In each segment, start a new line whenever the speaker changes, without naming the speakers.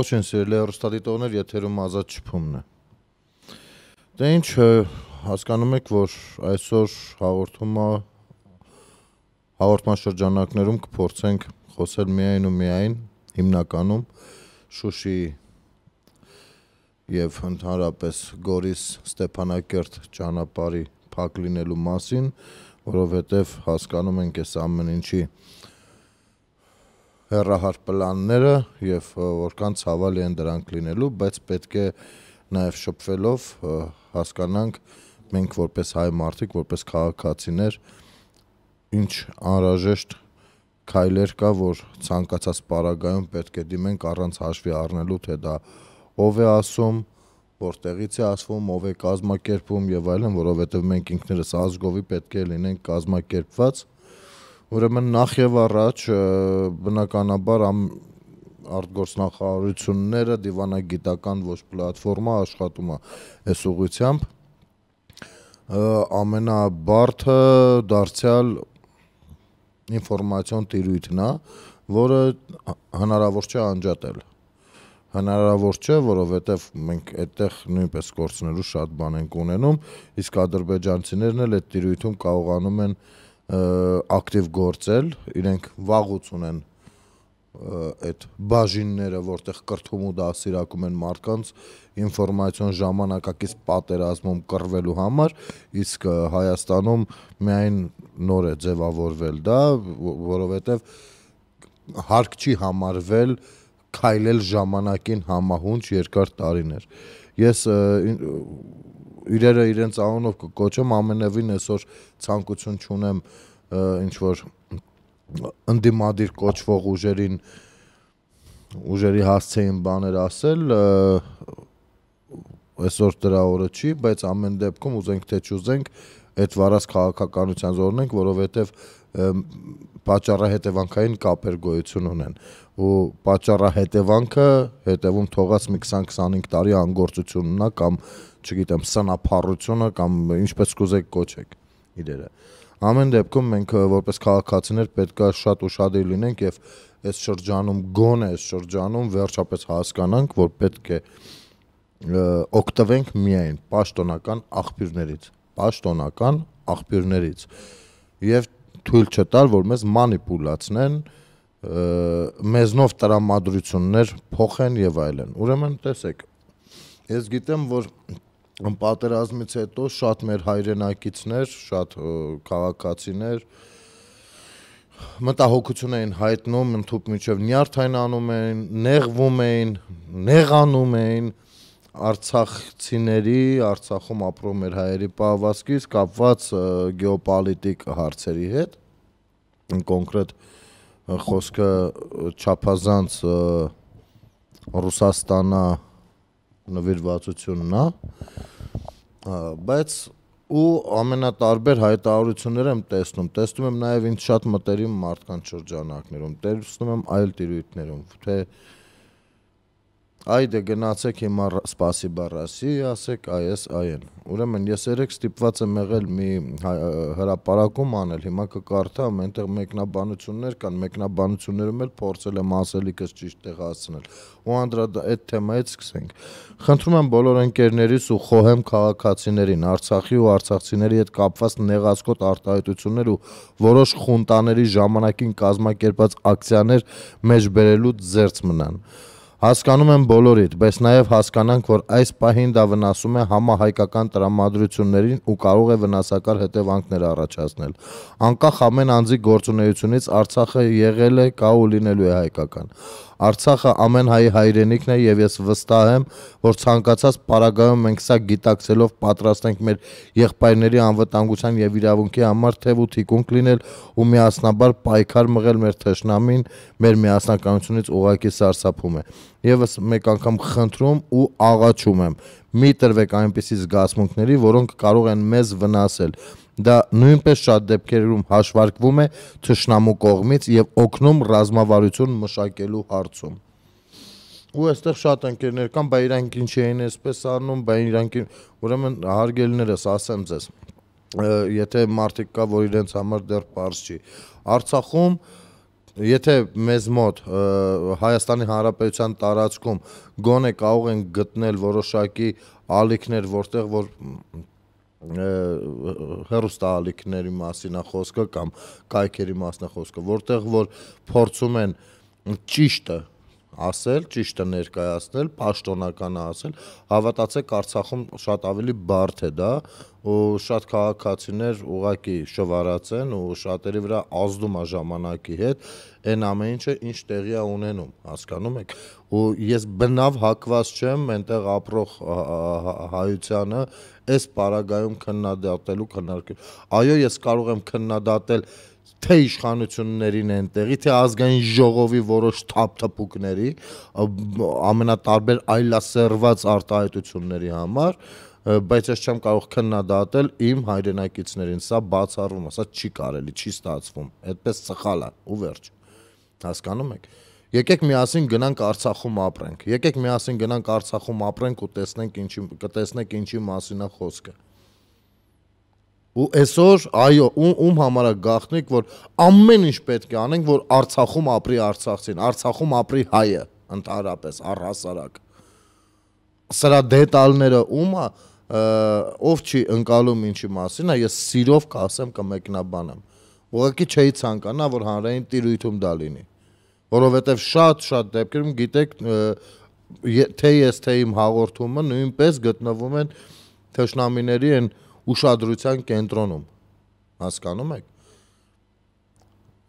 Ողջույն սիրելի հեռուստադիտողներ, եթերում ազատ շփումն է։ Դե ինչ հասկանում եք, որ այսօր հաղորդումը հաղորդման շրջանակներում կփորձենք խոսել միայն ու միայն հիմնականում Շուշի եւ ընդհանրապես Գորիս Ստեփանակերտ ճանապարհի փակ լինելու մասին, որովհետեւ հասկանում ենք այս ամեն ինչի ինչ հերրահար պլանները եւ որքան ցավալի են դրանք լինելու, բայց պետք է նաեւ շփվելով հասկանանք մենք որպես հայ մարդիկ, որպես քաղաքացիներ ինչ անհրաժեշտ քայլեր կա, որ ցանկացած պարագայում պետք է դիմենք առանց հաշվի առնելու թե դա ով է ասում, որտեղից է ասվում, ով է կազմակերպում եւ այլն, որովհետեւ մենք ինքներս ազգովի պետք է լինենք կազմակերպված Ուրեմն նախ եւ առաջ բնականաբար ամ արտգործնախարարությունները դիվանագիտական ոչ պլատֆորմա աշխատում է այս ուղությամբ ամենաբարձը դարձյալ ինֆորմացիոն տիրույթն է, որը հնարավոր չէ անջատել։ Հնարավոր չէ, որովհետև մենք այդտեղ նույնպես կորցնելու շատ բան ենք ունենում, իսկ ադրբեջանցիներն էլ այդ տիրույթում կարողանում են և, ակտիվ գործել, իրենք վաղուց ունեն այդ բաժինները, որտեղ կրթում ու դասիրակում են մարդկանց ինֆորմացիոն ժամանակակից պատերազմում կռվելու համար, իսկ Հայաստանում միայն նոր է ձևավորվել դա, որովհետև հարկ չի համարվել քայլել ժամանակին համահունչ երկար տարիներ։ Ես իրերը իրենց անունով կկոչեմ ամենևին այսօր ցանկություն չունեմ ինչ որ ընդդիմադիր կոչվող ուժերին ուժերի հասցեին բաներ ասել այսօր դրա օրը չի, բայց ամեն դեպքում ուզենք թե չուզենք այդ վարած քաղաքականության զորն ենք, որովհետև պատճառը հետևանքային կապեր գոյություն ունեն ու պատճառը հետևանքը հետևում թողած մի 20-25 տարի անգործությունն է կամ չգիտեմ, սնափառությունը կամ ինչպես կուզեք կոչեք իրերը։ Ամեն դեպքում մենք որպես քաղաքացիներ պետքա շատ ուրախալի լինենք եւ այս շրջանում գոնե այս շրջանում վերջապես հասկանանք, որ պետք է օգտվենք միայն պաշտոնական աղբյուրներից, պաշտոնական աղբյուրներից եւ թույլ չտալ, որ մեզ մանիպուլացնեն, մեզնով տրամադրություններ փոխեն եւ այլն։ Ուրեմն տեսեք, ես գիտեմ, որ պատերազմից հետո շատ մեր հայրենակիցներ, շատ քաղաքացիներ մտահոգություն էին հայտնում, ընդհուպ միջև նյարդային անում էին, նեղվում էին, նեղանում էին Արցախցիների, Արցախում ապրող մեր հայերի պահվածքից կապված գեոպոլիտիկ հարցերի հետ։ Կոնկրետ խոսքը չափազանց Ռուսաստանա նվիրվածությունն է բայց ու ամենատարբեր հայտարարություններ եմ տեսնում տեսնում եմ նաև ինձ շատ մտերիմ մարդկանց շրջանակներում տեսնում եմ այլ տիրույթներում թե դե այդը գնացեք հիմա սպասիբա ռասի, ասեք այս այն։ Ուրեմն ես երեք ստիպված եմ եղել մի հրաապարակում անել, հիմա կկարդամ, այնտեղ մեկնաբանություններ կան, մեկնաբանություններում էլ փորձել եմ ասելիքս ճիշտ տեղ հասցնել։ Ու անդրա այդ թեմայից սկսենք։ Խնդրում եմ բոլոր ընկերներիս ու խոհեմ քաղաքացիներին, Արցախի ու արցախցիների հետ կապված նեղացկոտ արտահայտություններ ու որոշ խունտաների ժամանակին կազմակերպած ակցիաներ մեջ բերելու ձերծ մնան։ Հասկանում եմ բոլորիդ, բայց նաև հասկանանք, որ այս պահին դա վնասում է համահայկական տրամադրություններին ու կարող է վնասակար հետևանքներ առաջացնել։ Անկախ ամեն անձի գործունեությունից Արցախը եղել է կա ու լինելու է հայկական։ Արցախը ամեն հայի հայրենիքն է եւ ես վստահ եմ, որ ցանկացած պարագայում մենք սա գիտակցելով պատրաստ ենք մեր եղբայրների անվտանգության եւ իրավունքի համար թեւ ու թիկունք լինել ու միասնաբար պայքար մղել մեր թշնամին, մեր միասնականությունից ուղակի սարսափում է։ Եվս մեկ անգամ խնդրում ու աղաչում եմ՝ մի տրվեք այնպիսի զգացմունքների, որոնք կարող են մեզ վնասել։ Դա նույնպես շատ դեպքերում հաշվարկվում է ճշնամու կողմից եւ օգնում ռազմավարություն մշակելու հարցում։ Ու այստեղ շատ ընկերներ կան, բայց իրանք ինչ էին այսպես անում, բայց իրանք ուրեմն հարգելներս ասեմ ձեզ։ Եթե մարդիկ կա, որ իրենց համար դեռ པարզ չի։ Արցախում Եթե մեզ մոտ Հայաստանի Հանրապետության տարածքում գոնե կարող են գտնել որոշակի ալիքներ, որտեղ որ հերոստալիքների մասին է խոսքը կամ կայքերի մասն է խոսքը, որտեղ որ փորձում են ճիշտը ասել, ճիշտը ներկայացնել, պաշտոնականը ասել, հավատացեք Արցախում շատ ավելի բարդ է դա, ու շատ քաղաքացիներ ուղակի շվարած են ու շատերի վրա ազդում է ժամանակի հետ այն ամեն ինչը ինչ տեղի է ունենում, հասկանում եք։ Ու ես բնավ հակված չեմ այնտեղ ապրող հայությանը այս պարագայում քննադատելու քննարկել։ Այո, ես կարող եմ քննադատել թե իշխանություններին այնտեղի, թե ազգային ժողովի որոշ թափթփուկների ամենատարբեր այլասերված արտահայտությունների համար, բայց ես չեմ կարող քննադատել իմ հայրենակիցներին, սա բացառվում է, սա չի կարելի, չի ստացվում։ Այդպես սխալ է, ու վերջ։ Հասկանում եք։ Եկեք միասին գնանք Արցախում ապրենք։ Եկեք միասին գնանք Արցախում ապրենք ու տեսնենք ինչի կտեսնեք ինչի մասին է խոսքը։ Ու այսօր, այո, ում, ում համար է գախնիկ, որ ամեն ինչ պետք է անենք, որ Արցախում ապրի Արցախցին, Արցախում ապրի հայը, ընդհանրապես առհասարակ։ Սրա դետալները ում է, ա, ով չի ընկալում ինչի մասին, ես սիրով կասեմ կմեկնաբանեմ։ Ուղղակի չէի ցանկանա, որ հանրային տիրույթում դա լինի, որովհետև շատ-շատ դեպքերում գիտեք, թե ես թե իմ հաղորդումը նույնպես գտնվում են թշնամիների են ուշադրության կենտրոնում։ Հասկանում եք։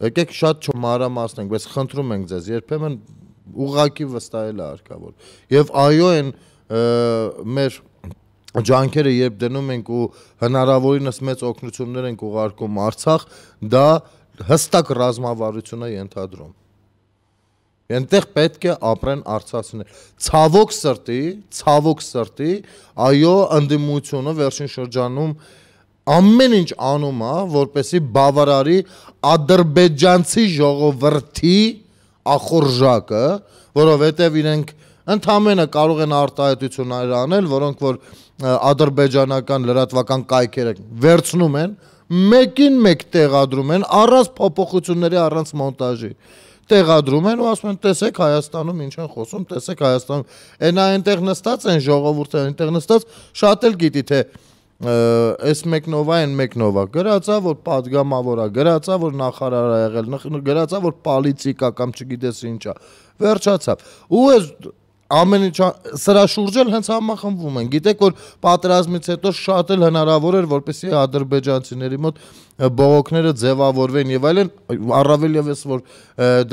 Եկեք շատ չմարամասնենք, բայց խնդրում ենք ձեզ, երբեմն ուղակի վստահել է հարկավոր։ Եվ այո, այն մեր ջանքերը երբ դնում ենք ու հնարավորինս մեծ օգնություններ ենք ուղարկում Արցախ, դա հստակ ռազմավարություն է ենթադրում։ Ենտեղ պետք է ապրեն արցախցիներ։ Ցավոք սրտի, ցավոք սրտի, այո, ընդդիմությունը վերջին շրջանում ամեն ինչ անում է, որպեսի բավարարի ադրբեջանցի ժողովրդի ախորժակը, որովհետև իրենք ընդամենը կարող են արտահայտություններ անել, որոնք որ ադրբեջանական լրատվական կայքերը վերցնում են, մեկին մեկ տեղադրում են առանց փոփոխությունների, առանց մոնտաժի տեղադրում են ու ասում են տեսեք Հայաստանում ինչ են խոսում, տեսեք Հայաստանում այն այնտեղ նստած են ժողովուրդը այնտեղ նստած շատ էլ գիտի թե այս մեկնովա են մեկնովա գրածա որ падգամավորա գրածա որ նախարար ա եղել գրածա որ պոլիտիկա կամ չգիտես ինչա վերջացավ ու այս ամեն ինչ սրա շուրջ էլ հենց համախմբվում են։ Գիտեք որ պատերազմից հետո շատ էլ հնարավոր էր որպեսզի ադրբեջանցիների մոտ բողոքները ձևավորվեն եւ այլն առավել եւս որ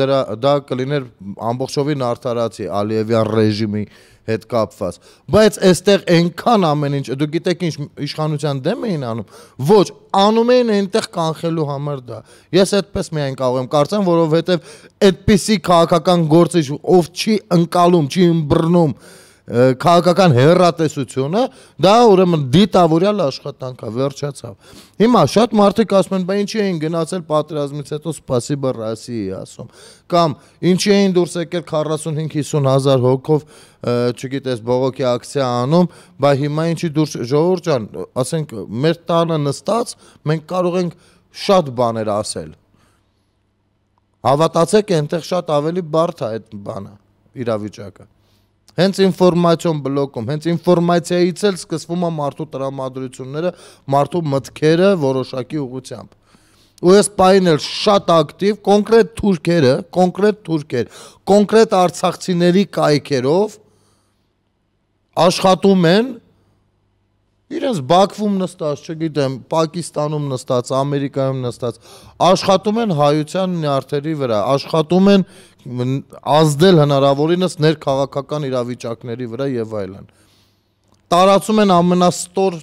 դրա դա կլիներ ամբողջովին արդարացի Ալիևյան ռեժիմի հետ կապված, բայց այստեղ այնքան ամեն ինչ, դու գիտեք ինչ իշխանության դեմ էին անում, ոչ, անում էին այնտեղ կանխելու համար դա։ Ես այդպես միայն կարող եմ կարծեմ, որովհետև այդպիսի քաղաքական գործիչ, ով չի ընկալում, չի ըմբռնում, քաղաքական հերրատեսությունը, դա ուրեմն դիտավորյալ աշխատանք է, վերջացավ։ Հիմա շատ մարդիկ ասում են, բա ինչի էին գնացել պատերազմից հետո սպասիբա Ռասիայի ասում, կամ ինչի էին դուրս եկել 45-50 հազար հոգով, չգիտես, բողոքի ակցիա անում, բա հիմա ինչի դուրս ժողովուրդ ջան, ասենք մեր տանը նստած մենք կարող ենք շատ բաներ ասել։ Հավատացեք, այնտեղ շատ ավելի բարդ է այդ բանը, իրավիճակը հենց ինֆորմացիոն բլոկում, հենց ինֆորմացիայից էլ սկսվում է մարդու տրամադրությունները, մարդու մտքերը որոշակի ուղությամբ։ Ու ես պայն էլ շատ ակտիվ կոնկրետ թուրքերը, կոնկրետ թուրքեր, կոնկրետ արցախցիների կայքերով աշխատում են Իրենց Բաքվում նստած, չգիտեմ, Պակիստանում նստած, Ամերիկայում նստած, աշխատում են հայության նյարդերի վրա, աշխատում են ազդել հնարավորինս ներքաղաքական իրավիճակների վրա եւ այլն։ Տարածում են ամենաստոր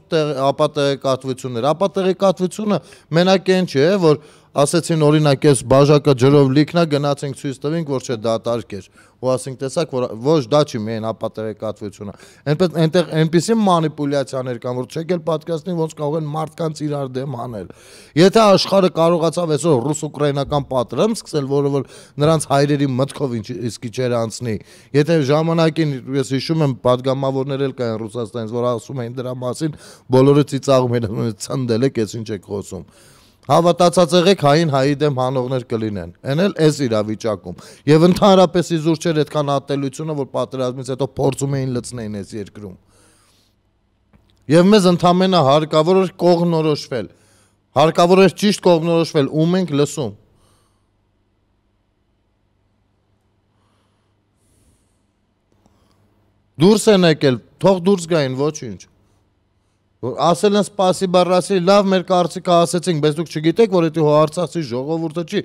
ապա տեղեկատվություններ։ Ապա տեղեկատվությունը մենակ այն չէ, որ ասեցին օրինակ էս բաժակը ջրով լիքնա գնացինք ցույց տվինք որ չէ դատարկ էր ու ասինք տեսակ որ ոչ դա չի միայն ապատեվեկատվությունը այնպես այնտեղ այնպիսի մանիպուլյացիաներ կան որ չեք էլ պատկերացնի ոնց կարող են մարդկանց իրար դեմ անել եթե աշխարհը կարողացավ այսօր ռուս-ուկրաինական պատրեմ սկսել որը որ նրանց հայրերի մտքով ինչ իսկի չեր անցնի եթե ժամանակին ես հիշում եմ падգամավորներ էլ կային ռուսաստանից որ ասում էին դրա մասին բոլորը ծիծաղում են ցնդել եք ես ինչ եք խոսում Հավատացած եղեք հային հայի դեմ հանողներ կլինեն։ Էն էլ էս իրավիճակում։ Եվ ընդհանրապես իզուր չէր այդքան ատելությունը, որ պատերազմից հետո փորձում էին լցնեին այս երկրում։ Եվ մեզ ընդամենը հարկավոր էր կողնորոշվել։ Հարկավոր էր ճիշտ կողնորոշվել, ում ենք լսում։ Դուրս են եկել, թող դուրս գային, ոչինչ որ ասել են սպասիբա ռասի, լավ մեր կարծիքը ասեցինք, բայց դուք չգիտեք, որ դա Արցախի ժողովուրդը չի։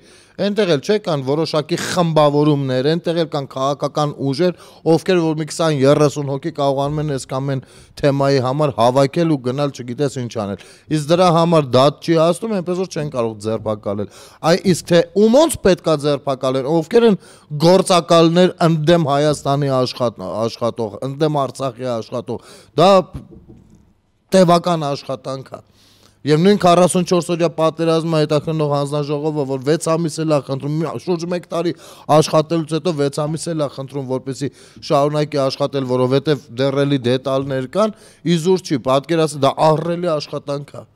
Այնտեղ էլ չէ կան որոշակի խմբավորումներ, այնտեղ էլ կան քաղաքական ուժեր, ովքեր որ մի 20-30 հոգի կարողանում են այս կամ այն թեմայի համար հավաքել ու գնալ չգիտես ինչ անել։ Իսկ դրա համար դատ չի հաստում, այնպես որ չեն կարող ձերբակալել։ Այ իսկ թե ու ոնց պետքա ձերբակալեն, ովքեր են գործակալներ ընդդեմ Հայաստանի աշխատող, ընդդեմ Արցախի աշխատող։ Դա տևական աշխատանք է։ Եվ նույն 44 օրյա պատերազմը հետաքննող հանձնաժողովը, որ 6 ամիս էլ է խնդրում, շուրջ 1 տարի աշխատելուց հետո 6 ամիս էլ է խնդրում, որպեսզի շարունակի աշխատել, որովհետև դեռ էլի դետալներ կան, իզուր չի, պատկերացրեք, դա ահռելի աշխատանք է։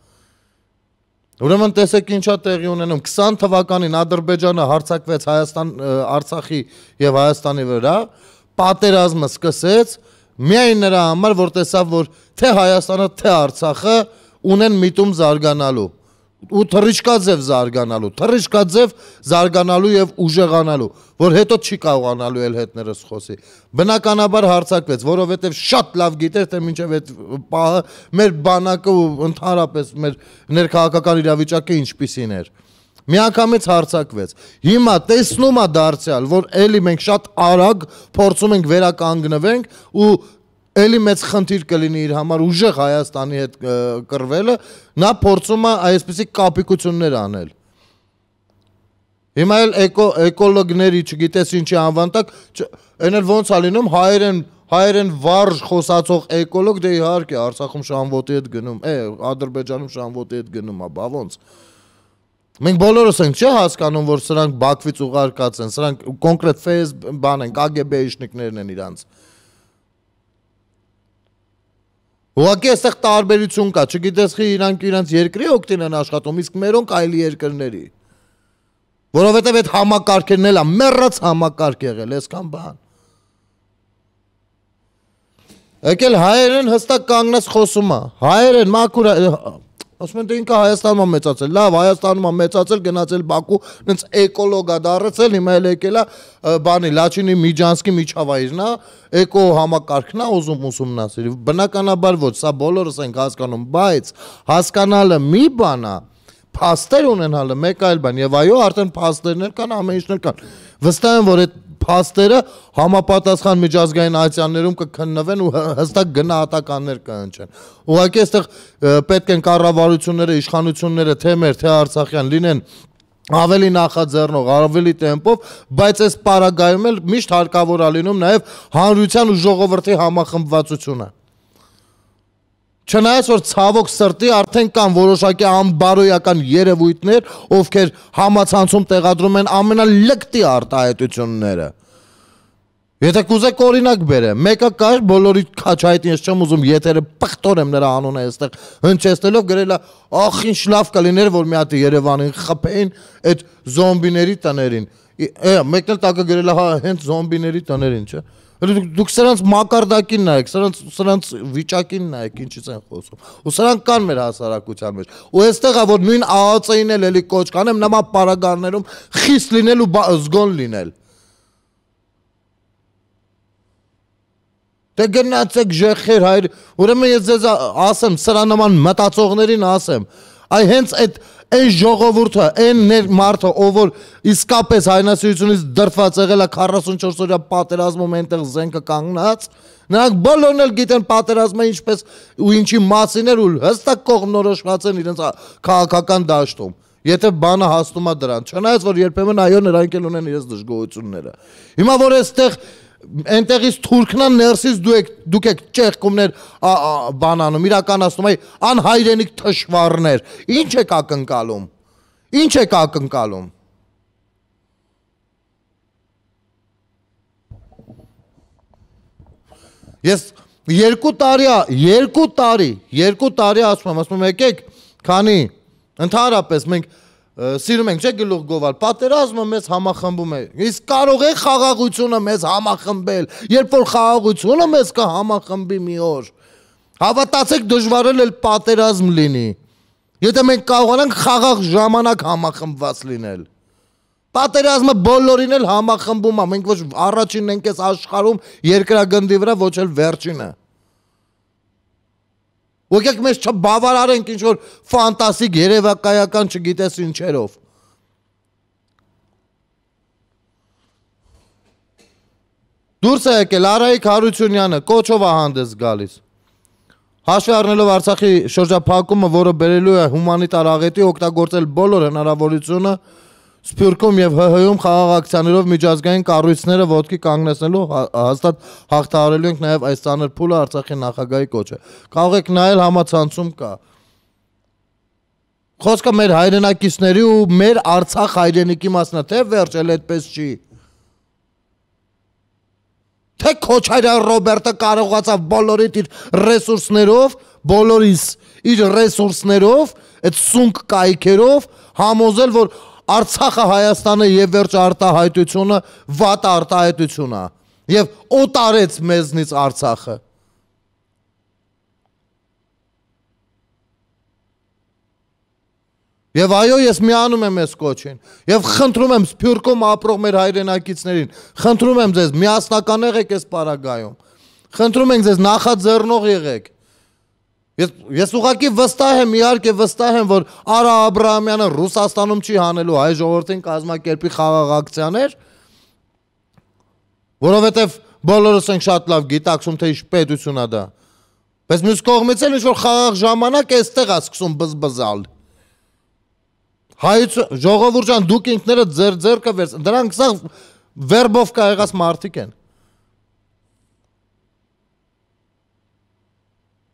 Ուրեմն տեսեք ինչա տեղի ունենում 20 թվականին Ադրբեջանը հարցակվեց Հայաստան Արցախի եւ Հայաստանի վրա, պատերազմը սկսեց, միայն նրա համար, որ տեսավ, որ թե Հայաստանը, թե Արցախը ունեն միտում զարգանալու ու թռիչկաձև զարգանալու, թռիչկաձև զարգանալու եւ ուժեղանալու, որ հետո չի կարողանալու էլ հետներս խոսի։ Բնականաբար հարցակվեց, որովհետեւ շատ լավ գիտեր, թե մինչեւ այդ պահը մեր բանակը ու ընդհանրապես մեր ներքաղաքական իրավիճակը ինչպիսին էր։ ներ միակամից հարցակվեց։ Հիմա տեսնում է դարձյալ, որ էլի մենք շատ արագ փորձում ենք վերականգնվենք ու էլի մեծ խնդիր կլինի իր համար ուժեղ Հայաստանի հետ կռվելը, նա փորձում է այսպիսի կապիկություններ անել։ Հիմա էլ էկո էկոլոգների, չգիտես ինչի անվանտակ, այն էլ ոնց է լինում հայերեն հայերեն վարժ խոսացող էկոլոգ դե իհարկե Արցախում շամվոտի հետ գնում, է Ադրբեջանում շամվոտի հետ գնում, բա ոնց։ Մենք բոլորս ենք չէ հասկանում, որ սրանք Բաքվից ուղարկած են, սրանք կոնկրետ FSB բան են, KGB-իշնիկներն են իրանց։ Ուղղակի այստեղ տարբերություն կա, չգիտես խի իրանք իրանց երկրի օգտին են աշխատում, իսկ մերոնք այլ երկրների։ Որովհետև այդ համակարգերն էլա մեռած համակարգ եղել, այսքան բան։ Եկել հայերեն հստակ կանգնած խոսում է։ Հայերեն մաքուր Ասում են դե ինքը Հայաստանում է մեծացել։ Լավ, Հայաստանում է մեծացել, գնացել Բաքու, նենց էկոլոգա դառնացել, հիմա էլ եկել է բանի Լաչինի Միջանսկի միջավայրն է, էկո համակարգն է ուզում ուսումնասիրի։ Բնականաբար ոչ, սա բոլորս ենք հասկանում, բայց հասկանալը մի բան է, փաստեր ունենալը մեկ այլ բան եւ այո, արդեն փաստերն էլ կան, ամեն ինչն էլ կան։ Վստահ եմ, որ այդ փաստերը համապատասխան միջազգային ատյաններում կքննվեն ու հստակ գնահատականներ կհնչեն։ Ուղղակի այստեղ պետք են կառավարությունները, իշխանությունները թե մեր, թե արցախյան լինեն ավելի նախաձեռնող, ավելի տեմպով, բայց այս պարագայում էլ միշտ հարկավոր է լինում նաև հանրության ու ժողովրդի համախմբվածությունը։ Չնայած որ ցավոք սրտի արդեն կան որոշակի անբարոյական երևույթներ, ովքեր համացանցում տեղադրում են ամենալկտի արտահայտությունները։ Եթե կուզեք օրինակ բերեմ, մեկը կար, բոլորի քաչայտին ես չեմ ուզում եթերը պղտորեմ նրա անունը այստեղ հնչեցնելով գրելա, «Ախ, ինչ լավ կլիներ, որ մի հատ Երևանին խփեին այդ զոմբիների տներին»։ Է, մեկն էլ տակը գրելա, հա, հենց զոմբիների տներին, չէ՞ Դուք սրանց մակարդակին նայեք, սրանց սրանց վիճակին նայեք, ինչից են խոսում։ Ու սրանք կան մեր հասարակության մեջ։ Ու այստեղ ա որ նույն ԱԱՑ-ին էլ էլի կոչ կանեմ նման պարագաներում խիստ լինել ու զգոն լինել։ Դե գնացեք ժեխեր հայր, ուրեմն ես ձեզ ասեմ, սրա նման մտածողներին ասեմ։ Այ հենց այդ այն ժողովուրդը, այն ներ մարդը, ով որ իսկապես հայնասիրությունից դրթված եղել է 44 օրյա պատերազմում այնտեղ զենքը կանգնած, նրանք բոլորն էլ գիտեն պատերազմը ինչպես ու ինչի մասին էր ու հստակ կողմնորոշված են իրենց քաղաքական դաշտում եթե բանը հասնում է դրան։ Չնայած որ երբեմն այո նրանք էլ ունեն իրենց դժգոհությունները։ Հիմա որ այստեղ Այնտեղից թուրքնա ներսից դու եք դուք եք ճեղքումներ բան անում, իրականացնում այ անհայրենիք թշվառներ։ Ինչ եք ակնկալում։ Ինչ եք ակնկալում։ Ես երկու տարի, երկու տարի, երկու տարի ասում եմ, ասում եմ եկեք, քանի ընդհանրապես մենք սիրում ենք, չէ՞ գլուխ գովալ։ Պատերազմը մեզ համախմբում է։ Իսկ կարող է խաղաղությունը մեզ համախմբել, երբ որ խաղաղությունը մեզ կհամախմբի մի օր։ Հավատացեք, դժվարել էլ պատերազմ լինի։ Եթե մենք կարողանանք խաղաղ ժամանակ համախմբված լինել։ Պատերազմը բոլորին էլ համախմբում է։ Մենք ոչ առաջինն ենք այս աշխարհում երկրագնդի վրա, ոչ էլ վերջինը։ Ոգեք մեզ չբավարարենք ինչ որ ֆանտաստիկ երևակայական չգիտես ինչերով։ Դուրս է եկել Արայիկ Հարությունյանը, կոչով է հանդես գալիս։ Հաշվի առնելով Արցախի շրջափակումը, որը բերելու է հումանիտար աղետի, օգտագործել բոլոր հնարավորությունը, Սփյուռքում եւ ՀՀ-ում խաղաղ ակցիաներով միջազգային կառույցները ոտքի կանգնեցնելու հաստատ հաղթահարելու ենք նաեւ այս ցաներ փուլը Արցախի նախագահի կոչը։ Կարող եք նայել համացանցում կա։ Խոսքը մեր հայրենակիցների ու մեր Արցախ հայրենիքի մասն է, թե վերջ էլ այդպես չի։ Թե Քոչարյան Ռոբերտը կարողացավ բոլորիդ իր ռեսուրսներով, բոլորիս իր ռեսուրսներով, այդ սունկ կայքերով համոզել, որ Արցախը Հայաստանը եւ վերջ արտահայտությունը վատ արտահայտություն է եւ օտարեց մեզնից Արցախը։ Եվ այո, ես միանում եմ այս կոչին։ Եվ խնդրում եմ Սփյուռքում ապրող մեր հայրենակիցներին, խնդրում եմ ձեզ միասնական եղեք այս պարագայում։ Խնդրում ենք ձեզ նախաձեռնող եղեք։ Ես ես ուղղակի վստահ եմ, իհարկե վստահ եմ, որ Արա Աբրահամյանը Ռուսաստանում չի հանելու հայ ժողովրդին կազմակերպի խաղաղ ակցիաներ, որովհետև բոլորս ենք շատ լավ գիտակցում, թե ինչ պետություն է դա։ Բայց մյուս կողմից էլ ինչ որ խաղաղ ժամանակ էստեղ է սկսում բզբզալ։ Հայ ժողովուրդ ջան, դուք ինքներդ ձեր ձերքը վերս, դրանք սա վերբով կա եղած մարդիկ են։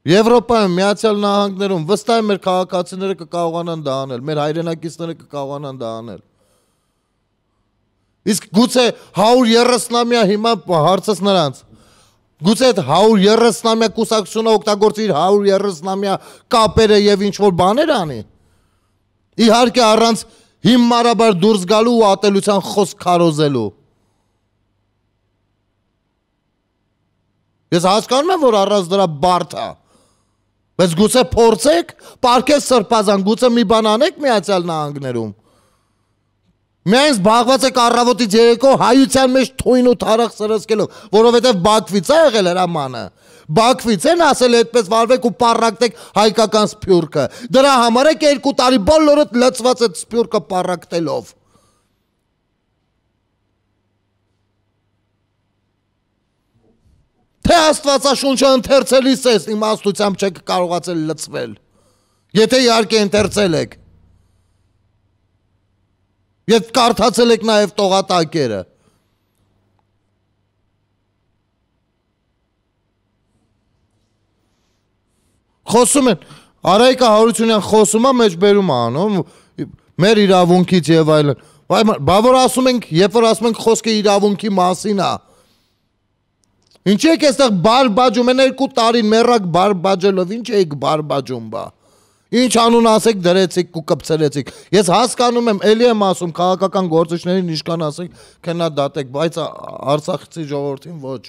Եվրոպայում, Միացյալ Նահանգներում վստահ եմ մեր քաղաքացիները կկարողանան դա անել, մեր հայրենակիցները կկարողանան դա անել։ Իսկ գուցե 130-ամյա հիմա հարցս նրանց։ Գուցե այդ 130-ամյա կուսակցությունը օգտագործի իր 130-ամյա կապերը եւ ինչ որ բաներ անի։ Իհարկե առանց հիմնարաբար դուրս գալու ու ատելության խոսք քարոզելու։ Ես հասկանում եմ, որ առանց դրա բարդ է։ Բայց գուցե փորձեք, պարկես սրբազան, գուցե մի բան անեք Միացյալ Նահանգներում։ Մենք զբաղված եք առավոտից երեկո հայության մեջ թույն ու թարախ սրսկելով, որովհետև Բաքվից է եղել հրամանը։ Բաքվից են ասել այդպես վարվեք ու պարակտեք հայկական սփյուրքը։ Դրա համար է երկու տարի բոլորը լծված այդ սփյուրքը պարակտելով։ Եթե Աստվածաշունչը ընթերցելիս ես, իմաստությամբ չեք կարողացել լծվել։ Եթե իհարկե ընթերցել եք։ Եթե կարդացել եք նաև տողատակերը։ Խոսում են, Արայիկա Հարությունյան խոսում է, մեջ բերում է անում, մեր իրավունքից եւ այլն։ Բայց բա որ ասում ենք, երբ որ ասում ենք խոսքը իրավունքի մասին է, Ինչ եք այստեղ բարբաջում, են երկու տարին մեռակ բարբաջելով, ինչ եք բարբաջում բա։ Ինչ անուն ասեք դրեցիք ու կպցրեցիք։ Ես հասկանում եմ, ելի եմ ասում, քաղաքական գործիչներին ինչքան ասեք, քննադատեք, բայց Արցախցի ժողովրդին ոչ։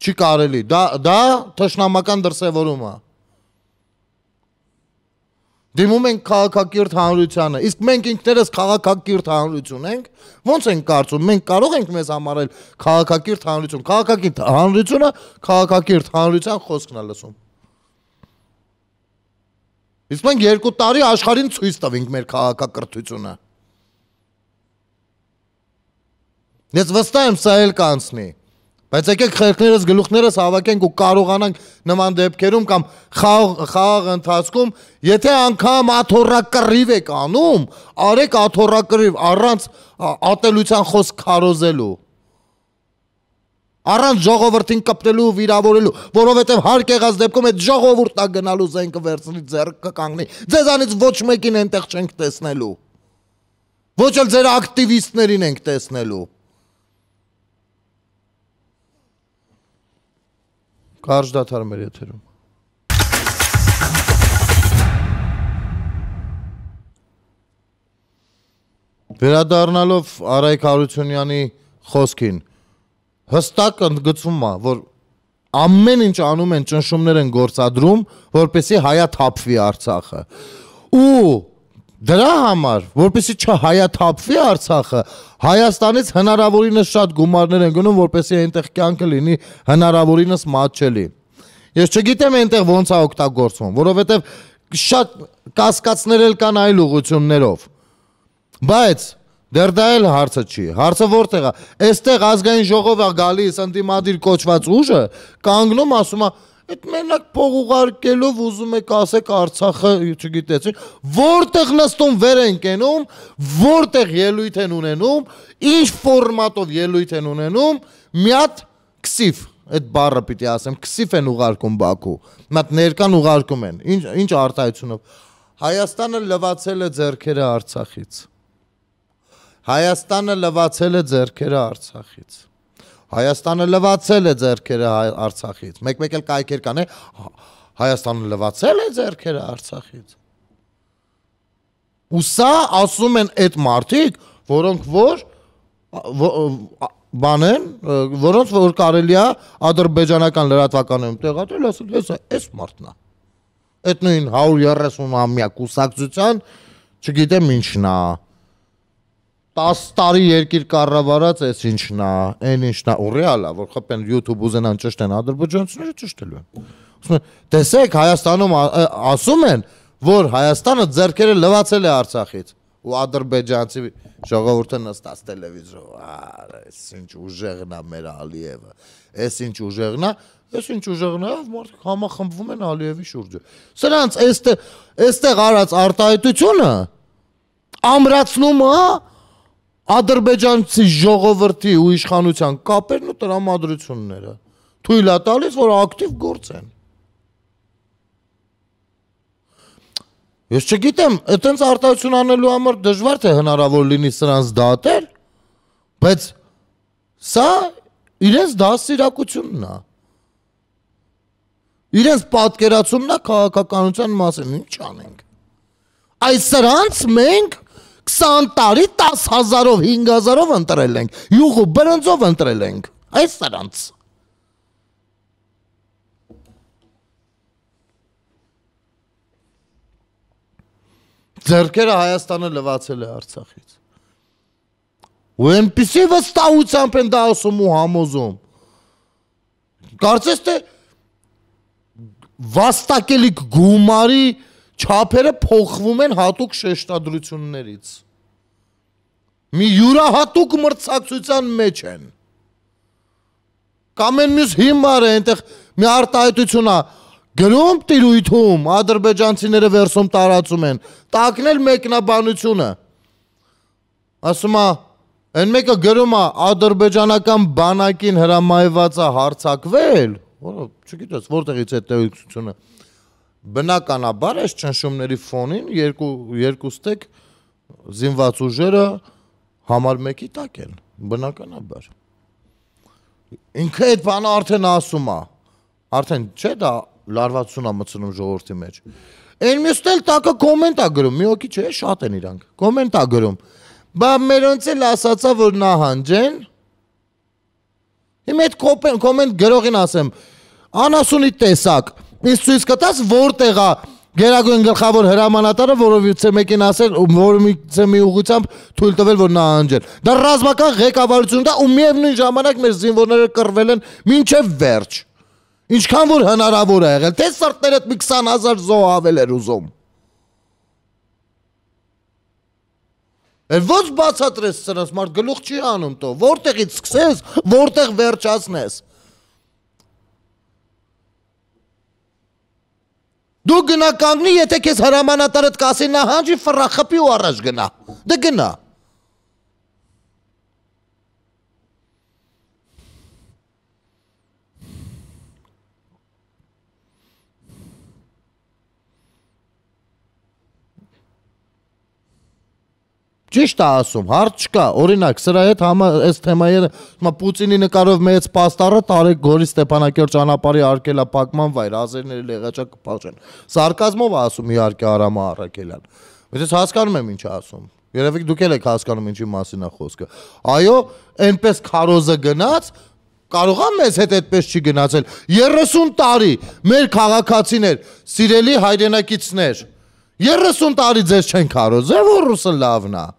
Չի կարելի։ Դա դա թշնամական դրսևորում է։ դա, դիմում ենք քաղաքակիրթ հանրությանը։ Իսկ մենք ինքներս քաղաքակիրթ հանրություն ենք, ո՞նց ենք կարծում։ Մենք կարող ենք մեզ համարել քաղաքակիրթ հանրություն։ Քաղաքակիրթ հանրությունը քաղաքակիրթ հանրության խոսքն է լսում։ Իսկ մենք երկու տարի աշխարհին ցույց տվենք մեր քաղաքակրթությունը։ Ես վստահ եմ, սա էլ կանցնի։ Բայց եկեք խելքներս գլուխներս հավաքենք ու կարողանանք նման դեպքերում կամ խաղ խաղ ընթացքում, եթե անգամ աթոռակռիվ եք անում, արեք աթոռակռիվ առանց ատելության խոսք քարոզելու։ Առանց ժողովրդին կպտելու ու վիրավորելու, որովհետև հարկ եղած դեպքում այդ ժողովուրդն է գնալու զենքը վերցնի ձեռք կկանգնի։ Ձեզանից ոչ մեկին այնտեղ չենք տեսնելու։ Ոչ էլ ձեր ակտիվիստներին ենք տեսնելու։ Կարճ դաթար մեր եթերում։ Վերադառնալով Արայք Հարությունյանի խոսքին հստակ ընդգծում է, որ ամեն ինչ անում են ճնշումներ են գործադրում, որպեսի հայաթափվի Արցախը։ Ու Դրա համար, որպեսի չհայաթափվի Արցախը, Հայաստանից հնարավորինս շատ գումարներ են գնում, որպեսի այնտեղ կյանքը լինի հնարավորինս մատչելի։ Ես չգիտեմ այնտեղ ոնց է օգտագործվում, որովհետև շատ կասկածներ էլ կան այլ ուղություններով։ Բայց դեռ դա էլ հարցը չի։ Հարցը որտեղ է։ Այստեղ ազգային ժողովը գալիս ընդդիմադիր կոչված ուժը կանգնում ասում է, ասում է Այդ մենակ փող ուղարկելով ուզում եք ասեք Արցախը, չգիտես, որտեղ նստում վեր են կենում, որտեղ ելույթ են ունենում, ինչ ֆորմատով ելույթ են ունենում, մի հատ քսիֆ այդ բառը պիտի ասեմ, քսիֆ են ուղարկում Բաքու։ Մատ ներկան ուղարկում են։ Ինչ ինչ արտահայտությունով։ Հայաստանը լվացել է зерքերը Արցախից։ Հայաստանը լվացել է зерքերը Արցախից։ Հայաստանը լվացել է ձերքերը Արցախից։ Մեկ-մեկ էլ կայքեր կան, է հա, Հայաստանը լվացել է ձերքերը Արցախից։ Ու սա ասում են այդ մարդիկ, որոնք որ բան են, որոնց որ կարելի է ադրբեջանական լրատվականներում տեղադրել, ասել էս էս մարդն է։ Այդ նույն 130 ամյա կուսակցության չգիտեմ ինչն է։ 10 տարի երկիր կառավարած էս ինչն է, այն ինչն է, ու ռեալա, որ խփեն YouTube ուզենան ճշտեն ադրբեջանցիները ճշտելու են։ Ասում են, տեսեք, Հայաստանում ասում են, որ Հայաստանը зерքերը լվացել է Արցախից ու ադրբեջանցի ժողովուրդը նստած տելևիզորով, արա, էս ինչ ուժեղն է մեր Ալիևը։ Էս ինչ ուժեղն է, Ես ինչ ուժեղներով մարդիկ համախմբվում են Ալիևի շուրջը։ Սրանց այստեղ այստեղ արած արտահայտությունը ամրացնում է ադրբեջանցի ժողովրդի ու իշխանության կապերն ու տրամադրությունները թույլ է տալիս, որ ակտիվ գործեն։ Ես չգիտեմ, այտենց արտահայտություն անելու համար դժվար թե հնարավոր լինի սրանց դատել, բայց սա իրենց դասիրակությունն է։ Իրենց պատկերացումն է քաղաքականության մասին, ինչ անենք։ Այս սրանց մենք 20 տարի 10000-ով, 5000-ով ընտրել ենք, յուղը բրոնզով ընտրել ենք։ Այս սրանց Ձերքերը Հայաստանը լվացել է Արցախից։ Ու այնպեսի վստահությամբ են դա ասում ու համոզում։ Կարծես թե վաստակելիք գումարի չափերը փոխվում են հատուկ շեշտադրություններից։ Մի յուրահատուկ մրցակցության մեջ են։ Կամ են մյուս հիմար է, այնտեղ մի արտահայտություն է, գրում տիրույթում ադրբեջանցիները վերսում տարածում են, տակնել մեկնաբանությունը։ Ասում է, այն մեկը գրում է ադրբեջանական բանակին հրամայված է հարցակվել, որը չգիտես, որտեղից է տեղեկությունը։ որ, բնականաբար այս ճնշումների ֆոնին երկու երկուստեք զինված ուժերը համար մեկի տակ են, բնականաբար։ Ինքը այդ բանը արդեն ասում է, արդեն չէ դա լարվածություն է մցնում ժողովրդի մեջ։ Այն մյուսն էլ տակը կոմենտ է գրում, մի օքի չէ, շատ են իրանք։ Կոմենտ է գրում։ Բա մերոնց էլ ասացա որ նահանջեն։ Հիմա այդ կոմենտ գրողին ասեմ, անասունի տեսակ, Իսկ ցույց կտաս որտեղ է Գերագույն գլխավոր հրամանատարը, որովհետև մեկին ասել, որը մի ուղությամբ թույլ տվել, որ նա անջել։ Դա ռազմական ղեկավարությունն է ու միևնույն ժամանակ մեր զինվորները կռվել են մինչև վերջ։ Ինչքան որ հնարավոր է եղել, թե սրտներդ մի 20000 զոհ ավել էր ուզում։ Էլ ո՞նց բացատրես սրանց մարդ գլուխ չի անում տո։ Որտեղից սկսես, որտեղ վերջացնես։ որ Դու գնա կանգնի, եթե քեզ հրամանատարդ կասի նահանջի ֆրախփի ու առաջ գնա։ Դե գնա։ Ճիշտ է ասում, հարց չկա։ Օրինակ, սրա հետ համա այս թեմայի հետ հիմա Պուտինի նկարով մեծ պաստառը Տարեկ Գորի Ստեփանակերտ ճանապարհի արկելապակման վայր, ազերները լեղաճա կփաշեն։ Սարկազմով ասում իհարկե Արամա Արաքելյան։ Բայց հասկանում եմ ինչ ասում։ Երևի դուք եք հասկանում ինչի մասին է խոսքը։ Այո, այնպես քարոզը գնաց, Կարող է մեզ հետ այդպես չի գնացել 30 տարի մեր քաղաքացիներ, սիրելի հայրենակիցներ 30 տարի ձեզ չեն քարոզել, որ ռուսը լավն է։ լավ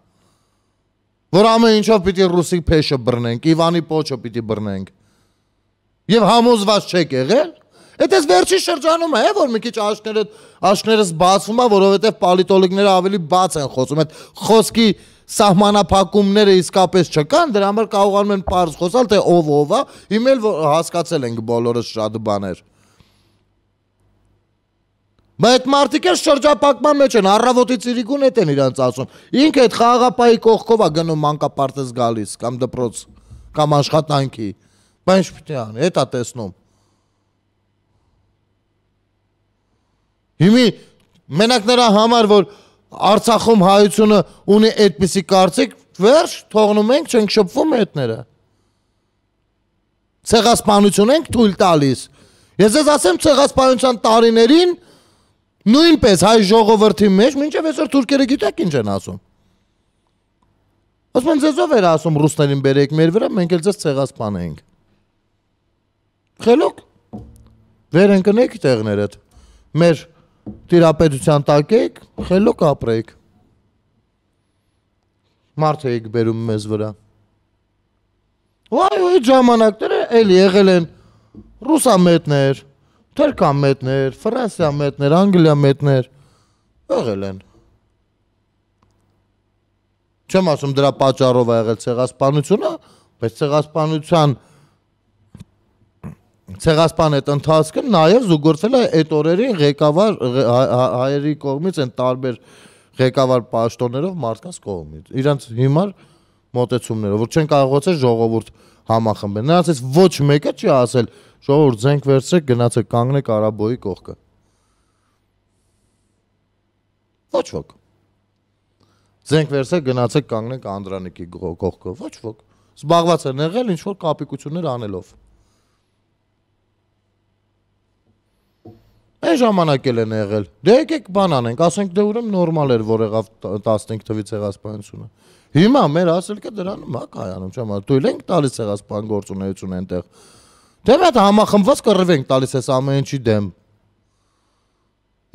որ ամեն ինչով պիտի ռուսի փեշը բռնենք, Իվանի փոչը պիտի բռնենք։ Եվ համոզված չեք եղել։ Այդ էս վերջի շրջանում է, որ մի քիչ աչքները աչքներս բացվում է, որովհետև պոլիտոլոգները ավելի բաց են խոսում։ Այդ խոսքի սահմանափակումները իսկապես չկան, դրա համար կարողանում են པարզ խոսալ, թե ով ով է։ Իմել հասկացել ենք բոլորս շատ բաներ։ Բայց այդ մարդիկ էլ շրջապակման մեջ են, առավոտի ծիրիկուն էտ են իրանց ասում։ Ինքը այդ խաղաղապահի կողքով է գնում մանկապարտեզ գալիս կամ դպրոց կամ աշխատանքի։ Բա ինչ պիտի անի, էտ է տեսնում։ Հիմի մենակ նրա համար, որ Արցախում հայությունը ունի այդպիսի կարծիք, վերջ թողնում ենք, չենք շփվում այդները։ Ցեղասպանություն ենք թույլ տալիս։ Ես ես ասեմ ցեղասպանության տարիներին Նույնպես հայ ժողովրդի մեջ մինչև այսօր թուրքերը գիտեք ինչ են ասում։ Ասում են ձեզով էր ասում ռուսներին բերեք մեր վրա, մենք էլ ձեզ ցեղասպան ենք։ Խելոք։ Վեր ընկնեք տեղներդ։ Մեր տիրապետության տակ եք, խելոք ապրեք։ Մարդ եք բերում մեզ վրա։ Վայ, այդ ժամանակները էլ եղել են ռուսամետներ, Թուրքիա մետներ, Ֆրանսիա մետներ, Անգլիա մետներ եղել են։ Չեմ ասում դրա պատճառով է եղել ցեղասպանությունը, բայց ցեղասպանության ցեղասպան այդ ընթացքը նաև զուգորդվել է այդ օրերին ղեկավար հայերի կողմից այն տարբեր ղեկավար պաշտոններով մարդկանց կողմից։ Իրանց հիմար մոտեցումներով, որ չեն կարողացել ժողովուրդ ժողովուրդ համախմբել։ Նա ասեց ոչ մեկը չի ասել, ժողովուրդ զենք վերցրեք, գնացեք կանգնեք Արաբոյի կողքը։ Ոչ ոք։ Զենք վերցրեք, գնացեք կանգնեք Անդրանիկի կողքը, ոչ ոք։ Զբաղված են եղել ինչ որ կապիկություններ անելով։ Այն ժամանակ էլ են եղել։ Դե եկեք բան անենք, ասենք դե ուրեմն նորմալ էր, որ եղավ 15 թվից հեղաշրջանությունը Հիմա մեր ասելքը դրանում է կայանում, չեմ ասում, դույլ ենք տալիս ցեղասպան գործունեություն այնտեղ։ Դե մենք համախմբված կռվենք տալիս այս ամեն ինչի դեմ։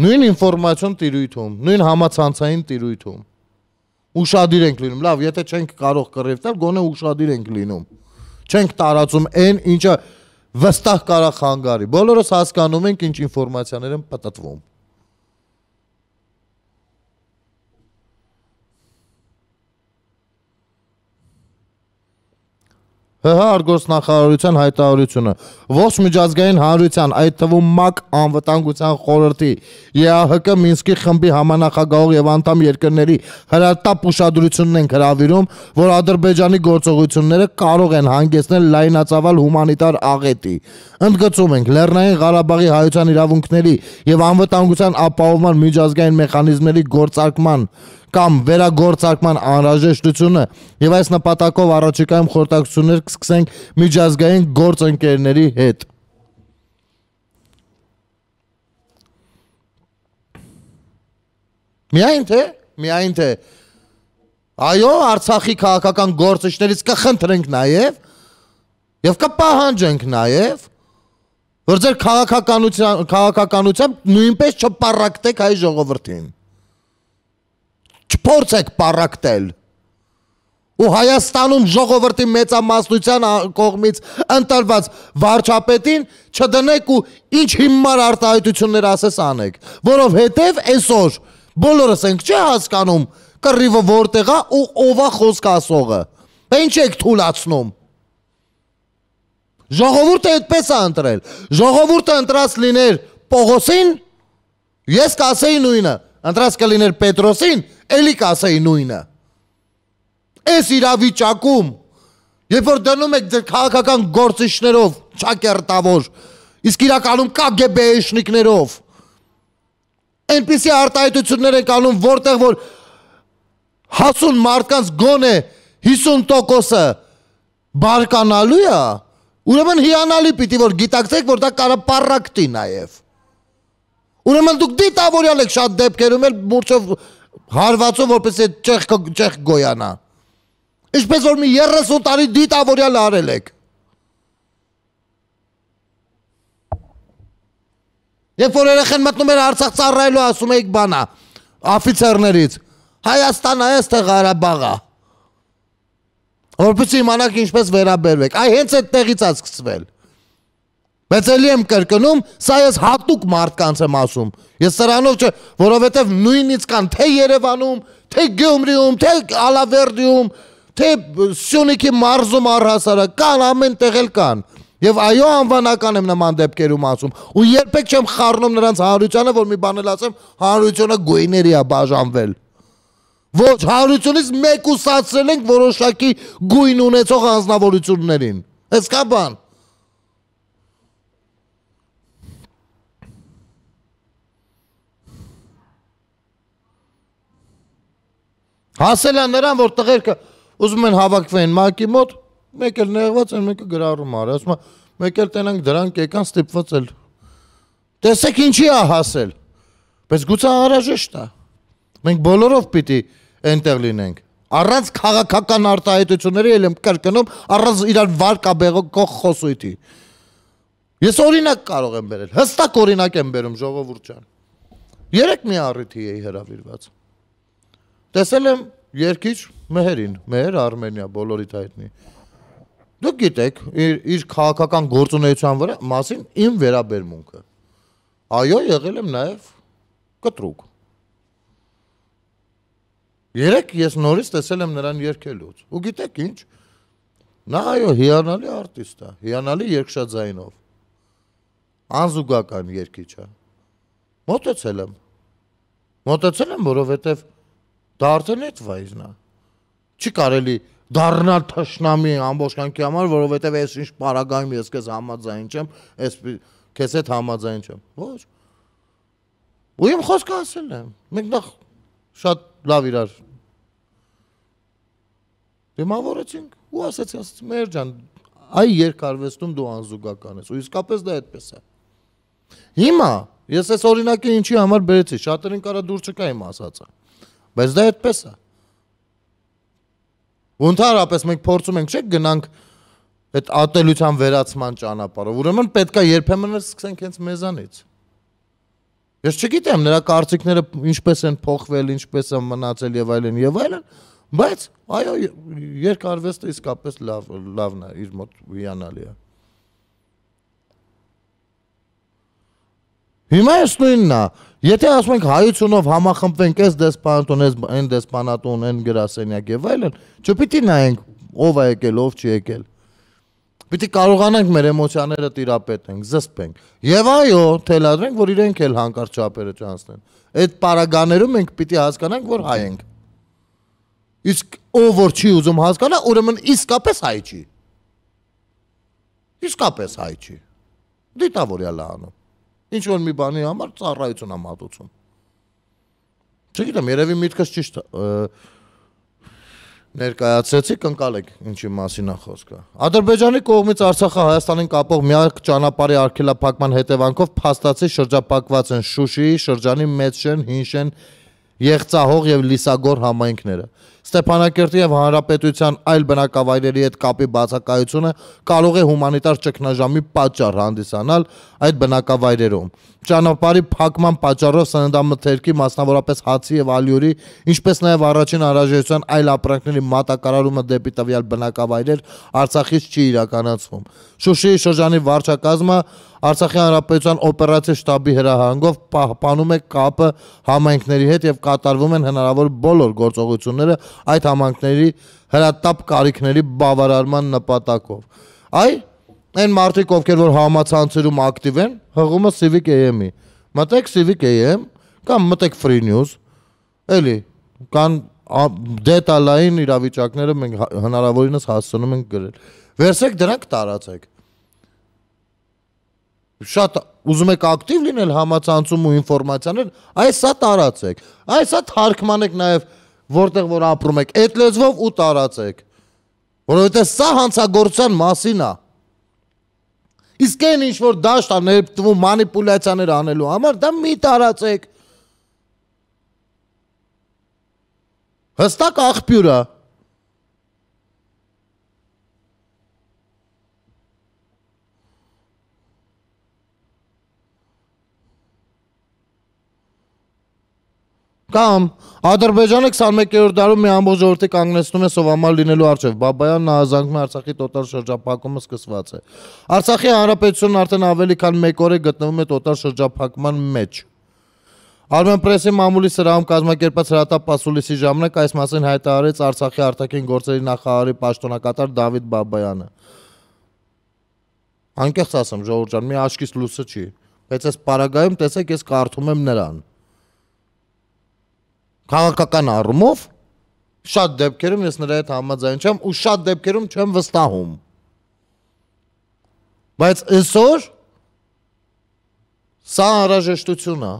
Նույն ինֆորմացիոն տիրույթում, նույն համացանցային տիրույթում։ Ուշադիր ենք լինում։ Լավ, եթե չենք կարող կռիվտել, գոնե ուշադիր ենք լինում։ Չենք տարածում այն, ինչը վստահ կարա խանգարի։ Բոլորս հասկանում ենք ինչ ինֆորմացիաներ են պատտվում։ ՀՀ արգոսնախարարության հայտարարությունը ողջ միջազգային հանրության, այդ թվում ՄԱԿ անվտանգության խորհրդի, ԵԱՀԿ Մինսկի խմբի համանախագահող եւ անդամ երկրների հրատապ ուշադրությունն են հրավիրում, որ Ադրբեջանի գործողությունները կարող են հանգեցնել լայնածավալ հումանիտար աղետի։ Ընդգծում ենք Լեռնային Ղարաբաղի հայության իրավունքների եւ անվտանգության ապահովման միջազգային մեխանիզմերի գործարկման կամ վերագործարկման անհրաժեշտությունը եւ այս նպատակով առաջիկայում խորտակցություններ կսկսենք միջազգային գործընկերների հետ։ Միայն թե, միայն թե այո, Արցախի քաղաքական գործիչներից կխնդրենք նաեւ եւ կպահանջենք նաեւ որ ձեր քաղաքականության քաղաքականությամբ նույնպես չպարակտեք հայ ժողովրդին չփորձեք պարակտել։ Ու Հայաստանում ժողովրդի մեծամասնության կողմից ընտրված վարչապետին չդնեք ու ինչ հիմար արտահայտություններ ասես անեք, որով հետև այսօր բոլորս ենք չէ հասկանում կռիվը որտեղ է ու ով է խոսք ասողը։ Ինչ եք թուլացնում։ Ժողովուրդը այդպես է ընտրել։ Ժողովուրդը ընտրած լիներ Պողոսին, ես կասեի նույնը ընտրած կլիներ Պետրոսին, էլի կասեի նույնը։ Այս իրավիճակում, երբ որ դնում եք ձեր քաղաքական գործիչներով, չակերտավոր, իսկ իրականում KGB-շնիկներով, այնպիսի արտահայտություններ եք անում, որտեղ որ հասուն մարդկանց գոնե 50%-ը բարկանալու է, ուրեմն հիանալի պիտի որ գիտակցեք, որ դա կարա պարակտի նաև։ Ուրեմն դուք դիտավորյալ եք շատ դեպքերում էլ մուրճով հարվածով որպես այդ ճեղք ճեղք գոյանա։ Ինչպես որ մի 30 տարի դիտավորյալ արել եք։ Երբ որ երեխան մտնում էր Արցախ ծառայելու, ասում էիք բանա աֆիցերներից Հայաստանը էս թե Ղարաբաղա։ Որպեսզի իմանաք ինչպես վերաբերվեք։ Այ հենց այդ տեղից է սկսվել։ Բայց ելի եմ կրկնում, սա ես հատուկ մարդկանց եմ ասում։ Ես սրանով չէ, որովհետև նույնից կան թե Երևանում, թե Գյումրիում, թե Ալավերդիում, թե Սյունիքի մարզում առհասարակ կան, ամեն տեղ էլ կան։ Եվ այո անվանական եմ նման դեպքերում ասում։ Ու երբեք չեմ խառնում նրանց հանրությանը, որ մի բան էլ ասեմ, հանրությունը գույների է բաժանվել։ Ոչ, հանրությունից մեկուսացրել ենք որոշակի գույն ունեցող անձնավորություններին։ Էս կա բան։ Հասել է նրան, որ տղերքը ուզում են հավաքվեն մակի մոտ, մեկը նեղված են, մեկը գրառում արի, ասում է, մեկ էլ տենանք դրանք եկան ստիպված էլ։ Տեսեք ինչի է հասել։ Բայց գուցե անհրաժեշտ է։ Մենք բոլորով պիտի այնտեղ լինենք։ Առանց քաղաքական արտահայտությունների ելեմ կրկնում, առանց իրար վարկաբեղող խոսույթի։ Ես օրինակ կարող եմ բերել, հստակ օրինակ եմ բերում ժողովուրդ ջան։ Երեք մի առիթի էի հրավիրված։ Տեսել եմ երկիչ Մեհերին, Մեհեր Արմենիա, բոլորիդ հայտնի։ Դուք գիտեք իր, իր քաղաքական գործունեության վրա մասին իմ վերաբերմունքը։ Այո, եղել եմ նաև կտրուկ։ Երեք ես նորից տեսել եմ նրան երկելուց։ Ու գիտեք ինչ, Նա այո, հիանալի արտիստ է, հիանալի երկշաձայնով։ Անզուգական երկիչ է։ Մոտեցել եմ։ Մոտեցել եմ, որովհետև Դա արդեն այդ վայրն է։ հա։ Չի կարելի դառնալ թշնամի ամբողջ կյանքի համար, որովհետև ես ինչ պարագայում ես քեզ համաձայն չեմ, ես քեզ հետ համաձայն չեմ։ Ոչ։ Ու իմ խոսքը ասել եմ։ Մենք նախ շատ լավ իրար դեմավորեցինք ու ասացի, ասացի, մեր ջան, այ երկարվեստում դու անզուգական ես, ու իսկապես դա այդպես է։ Հիմա ես այս օրինակը ինչի համար բերեցի, շատերին կարա դուր չկա իմ ասածը։ Բայց դա այդպես է։ Ու ընդհանրապես մենք փորձում ենք չէ գնանք այդ ատելության վերացման ճանապարհով։ Ուրեմն պետքա երբեմն սկսենք հենց մեզանից։ Ես չգիտեմ նրա կարծիքները ինչպես են փոխվել, ինչպես են մնացել եւ այլն եւ այլն, բայց այո, երկարվեստը իսկապես լավ լավն է, իր մոտ հիանալի է։ լավ, լավ, լավ, լավ, լավ, լավ, լավ, լավ, Հիմա էս նույնն է։ Եթե ասում ենք հայությունով համախմբվենք այս դեսպանատոն, այս այն դեսպանատոն, այն գրասենյակ եւ այլն, չպիտի նայենք ով է եկել, ով չի եկել։ Պիտի կարողանանք մեր էմոցիաները տիրապետենք, զսպենք։ Եվ այո, թելադրենք, որ իրենք էլ հանկարծ չափերը չանցնեն։ Այդ պարագաներում մենք պիտի հասկանանք, որ հայ ենք։ Իսկ ով որ չի ուզում հասկանա, ուրեմն իսկապես հայ չի։ Իսկապես հայ չի։ Դիտավորյալ է անում։ Ինչ որ մի բանի համար ծառայություն եմ հատուցում։ Չգիտեմ, երևի միտքս ճիշտ ներկայացրեցի, կնկալեք ինչի մասին է խոսքը։ Ադրբեջանի կողմից Արցախը Հայաստանին կապող միակ ճանապարհի արգելափակման հետևանքով փաստացի շրջապակված են Շուշիի շրջանի Մեծշեն, Հինշեն, Եղծահող եւ Լիսագոր համայնքները։ Ստեփանակերտի եւ Հանրապետության այլ բնակավայրերի հետ կապի բացակայությունը կարող է հումանիտար ճգնաժամի պատճառ հանդիսանալ այդ բնակավայրերում։ Ճանապարհի փակման պատճառով սննդամթերքի մասնավորապես հացի եւ ալյուրի, ինչպես նաեւ առաջին անհրաժեշտության այլ ապրանքների մատակարարումը դեպի տվյալ բնակավայրեր Արցախից չի իրականացվում։ Շուշիի շրջանի վարչակազմը Արցախի հանրապետության օպերացիա շտաբի հրահանգով պահպանում է կապը համայնքների հետ եւ կատարվում են հնարավոր բոլոր գործողությունները այդ համանքների հրատապ կարիքների բավարարման նպատակով։ Այ այն մարդիկ, ովքեր որ համացանցերում ակտիվ են, հղումը Civic AM-ի։ Մտեք Civic AM կամ մտեք Free News, էլի, կան data line իրավիճակները մենք հնարավորինս հասցնում ենք գրել։ Վերսեք դրանք տարածեք։ Շատ ուզում եք ակտիվ լինել համացանցում ու ինֆորմացիաներ, այս սա տարածեք։ Այս սա թարգմանեք նաև որտեղ որ ապրում եք, այդ լեզվով ու տարածեք։ Որովհետև սա հանցագործության մասին է։ Իսկ այն ինչ որ դաշտ է ներդվում մանիպուլյացիաներ անելու համար, դա մի տարածեք։ Հստակ աղբյուր է։ Կամ Ադրբեջանը 21-րդ դարում մի ամբողջ ժողովրդի կանգնեցնում է սովամալ լինելու արժև։ Բաբայան նահազանգում Արցախի տոտալ շրջափակումը սկսված է։ Արցախի հանրապետությունն արդեն ավելի քան 1 օր է գտնվում է տոտալ շրջափակման մեջ։ Արմենպրեսի մամուլի սրահում կազմակերպած հրատապ ասուլիսի ժամանակ այս մասին հայտարարեց Արցախի արտաքին գործերի նախարարի պաշտոնակատար Դավիթ Բաբայանը։ Անկեղծ ասեմ, ժողովուրդ ջան, մի աչքից լույսը չի, բայց այս պարագայում տեսեք, ես կարդում եմ նրան քաղաքական առումով շատ դեպքերում ես նրա հետ համաձայն չեմ ու շատ դեպքերում չեմ վստահում։ Բայց այսօր սա անհրաժեշտություն է։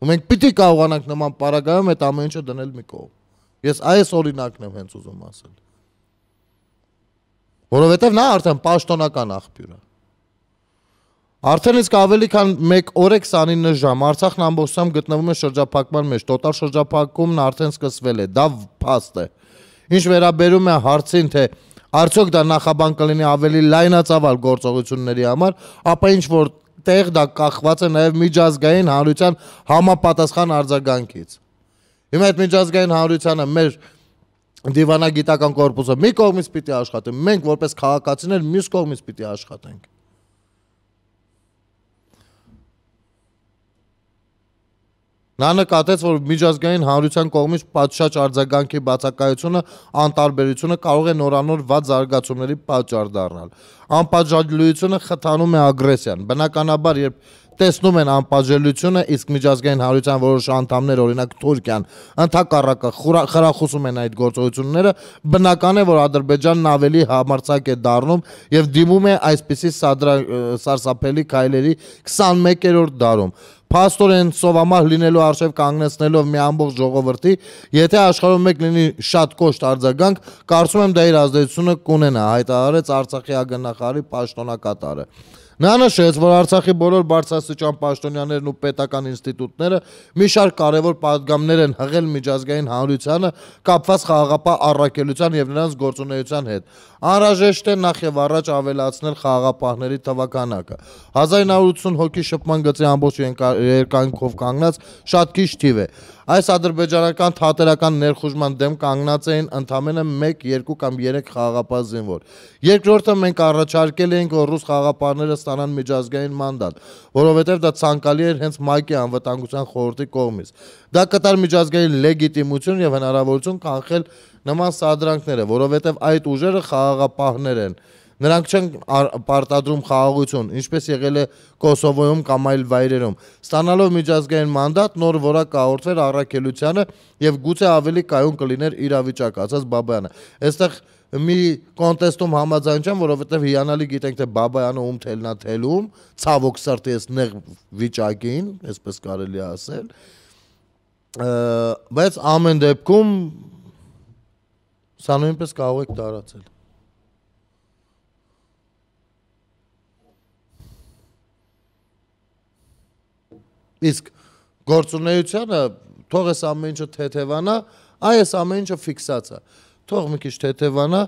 Ու մենք պիտի կարողանանք նման պարագայում այդ ամեն ինչը դնել մի կողմ։ Ես այս օրինակն եմ հենց ուզում ասել։ Որովհետև նա արդեն պաշտոնական աղբյուր է։ Արդեն իսկ ավելի քան 1 օր է 29 ժամ Արցախն ամբողջությամբ գտնվում է շրջափակման մեջ։ Տոտալ շրջափակումն արդեն սկսվել է։ Դա փաստ է։ Ինչ վերաբերում է հարցին, թե արդյոք դա նախաբան կլինի ավելի լայնածավալ գործողությունների համար, ապա ինչ որ տեղ դա կախված է նաև միջազգային հանրության համապատասխան արձագանքից։ Հիմա այդ միջազգային հանրությանը մեր դիվանագիտական կորպուսը մի կողմից պիտի աշխատի, մենք որպես քաղաքացիներ մյուս կողմից պիտի աշխատենք։ Նա նկատեց, որ միջազգային հանրության կողմից պատշաճ արձագանքի բացակայությունը անտարբերությունը կարող է նորանոր վատ զարգացումների պատճառ դառնալ։ Անպատժելիությունը խթանում է ագրեսիան։ Բնականաբար, երբ տեսնում են անպաժելությունը, իսկ միջազգային հանրության որոշ անդամներ, օրինակ Թուրքիան, ընդհակառակը խրախուսում են այդ գործողությունները, բնական է, որ Ադրբեջանն ավելի համարձակ է դառնում եւ դիմում է այսպիսի սարսափելի քայլերի 21-րդ դարում։ Պաստորեն սովամահ լինելու արշև կանգնեցնելով մի ամբողջ ժողովրդի, եթե աշխարհում մեկ լինի շատ կոշտ արձագանք, կարծում եմ դա իր ազդեցությունը կունենա, հայտարարեց Արցախի ագնախարարի պաշտոնակատարը։ Նա նշեց, որ Արցախի բոլոր բարձրաստիճան պաշտոնյաներն ու պետական ինստիտուտները մի շարք կարևոր падգամներ են հղել միջազգային հանրությանը կապված խաղաղապահ առաքելության եւ նրանց գործունեության հետ։ Անհրաժեշտ է նախ եւ առաջ ավելացնել խաղաղապահների թվականակը։ 1980 հոգի շփման գծի ամբողջ երկայնքով կանգնած շատ քիչ թիվ է։ Այս ադրբեջանական թատերական ներխուժման դեմ կանգնած էին ընդամենը 1, 2 կամ 3 խաղաղապահ զինվոր։ Երկրորդը մենք առաջարկել էինք, որ ռուս խաղաղապահները ստանան միջազգային մանդատ, որովհետև դա ցանկալի էր հենց ՄԱԿ-ի անվտանգության խորհրդի կողմից։ Դա կտար միջազգային լեգիտիմություն եւ հնարավորություն կանխել նման սադրանքները, որովհետև այդ ուժերը խաղաղապահներ են։ Նրանք չեն պարտադրում խաղաղություն, ինչպես եղել է Կոսովոյում կամ այլ վայրերում։ Ստանալով միջազգային մանդատ նոր որակ կհորդվեր առաքելությանը եւ գուցե ավելի կայուն կլիներ իրավիճակը, ասաց Բաբայանը։ Այստեղ մի կոնտեստում համաձայն չեմ, որովհետև հիանալի գիտենք, թե Բաբայանը ում թելնա թելում, ցավոք սրտի էս նեղ վիճակին, այսպես կարելի է ասել։ Բայց ամեն դեպքում սա նույնպես կարող եք տարածել։ Իսկ գործունեությունը թող էս ամեն ինչը թեթևանա, այս ամեն ինչը ֆիքսած է։ Թող մի քիչ թեթևանա,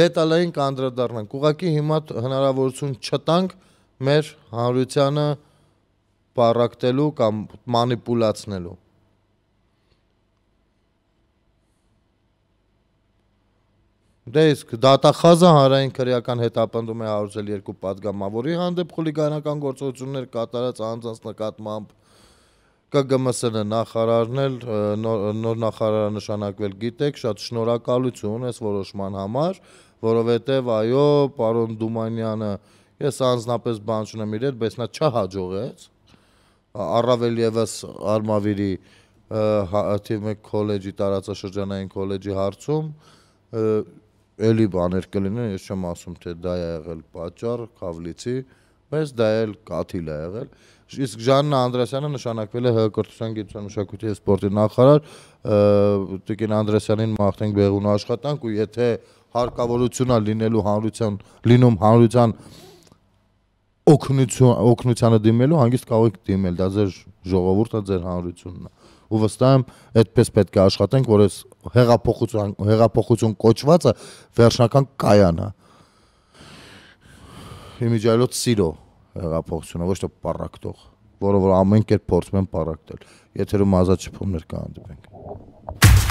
դետալային կանդրադառնանք։ Ուղղակի հիմա հնարավորություն չտանք մեր հանրությանը պարակտելու կամ մանիպուլացնելու։ Դե իսկ դատախազը հանրային քրեական հետապնդում է 102 պատգամավորի հանդեպ խուլիգանական գործողություններ կատարած անձանց նկատմամբ ԿԳՄՍ-ն նախարարն էլ նոր նախարարը նշանակվել գիտեք, շատ շնորհակալություն ես որոշման համար, որովհետև այո, պարոն Դումանյանը ես անձնապես բան չունեմ իր հետ, բայց նա չհաջողեց առավել եւս Արմավիրի հա, թիմի քոլեջի տարածաշրջանային քոլեջի հարցում էլի բաներ կլինեն, ես չեմ ասում թե դա է եղել պատճառ, կավլիցի, բայց դա էլ կաթիլ է եղել, եղել իսկ Ժաննա Անդրեասյանը նշանակվել է ՀՀ կրթության, գիտության, մշակույթի և սպորտի նախարար, Տիկին Անդրեասյանին մաղթենք բեղուն աշխատանք ու եթե հարկավորությունա լինելու հանրության լինում հանրության օգնություն օգնությանը դիմելու հանգիստ կարող եք դիմել, դա ձեր ժողովուրդն է, ձեր հանրությունն է։ Ու վստահ եմ, այդպես պետք է աշխատենք, որ այս հեղափոխություն հեղափոխություն կոչվածը վերջնական կայանա։ Իմիջայլոց սիրո հեղափոխությունը, ոչ թե պարակտող, որը որ ամեն կերպ փորձում են պարակտել։ Եթերում ազատ շփումներ կհանդիպենք։